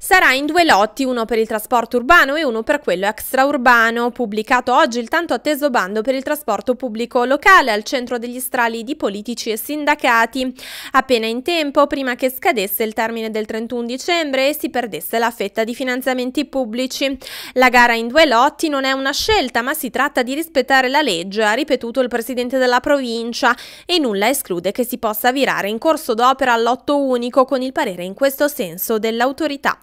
Sarà in due lotti, uno per il trasporto urbano e uno per quello extraurbano, pubblicato oggi il tanto atteso bando per il trasporto pubblico locale al centro degli strali di politici e sindacati, appena in tempo prima che scadesse il termine del 31 dicembre e si perdesse la fetta di finanziamenti pubblici. La gara in due lotti non è una scelta, ma si tratta di rispettare la legge, ha ripetuto il presidente della provincia, e nulla esclude che si possa virare in corso d'opera al lotto unico con il parere in questo senso dell'autorità città.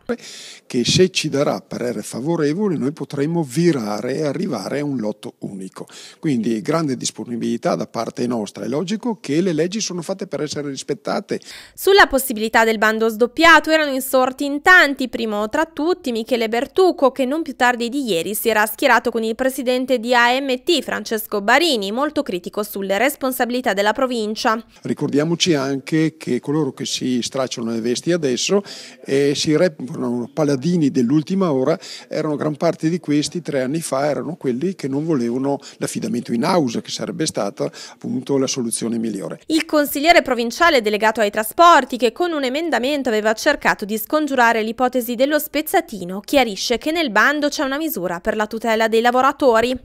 Che se ci darà parere favorevole noi potremo virare e arrivare a un lotto unico. Quindi grande disponibilità da parte nostra. È logico che le leggi sono fatte per essere rispettate. Sulla possibilità del bando sdoppiato erano insorti in tanti, primo tra tutti Michele Bertucco che non più tardi di ieri si era schierato con il presidente di AMT Francesco Barini, molto critico sulle responsabilità della provincia. Ricordiamoci anche che coloro che si stracciano le vesti adesso eh, si, re, erano paladini dell'ultima ora, erano gran parte di questi tre anni fa erano quelli che non volevano l'affidamento in house, che sarebbe stata appunto la soluzione migliore. Il consigliere provinciale delegato ai trasporti, che con un emendamento aveva cercato di scongiurare l'ipotesi dello spezzatino, chiarisce che nel bando c'è una misura per la tutela dei lavoratori.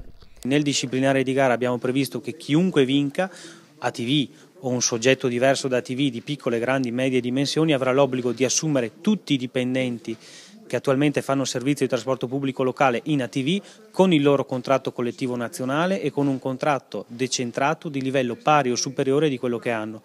Nel disciplinare di gara abbiamo previsto che chiunque vinca ATV o un soggetto diverso da TV di piccole, grandi, medie dimensioni avrà l'obbligo di assumere tutti i dipendenti che attualmente fanno servizio di trasporto pubblico locale in ATV con il loro contratto collettivo nazionale e con un contratto decentrato di livello pari o superiore di quello che hanno.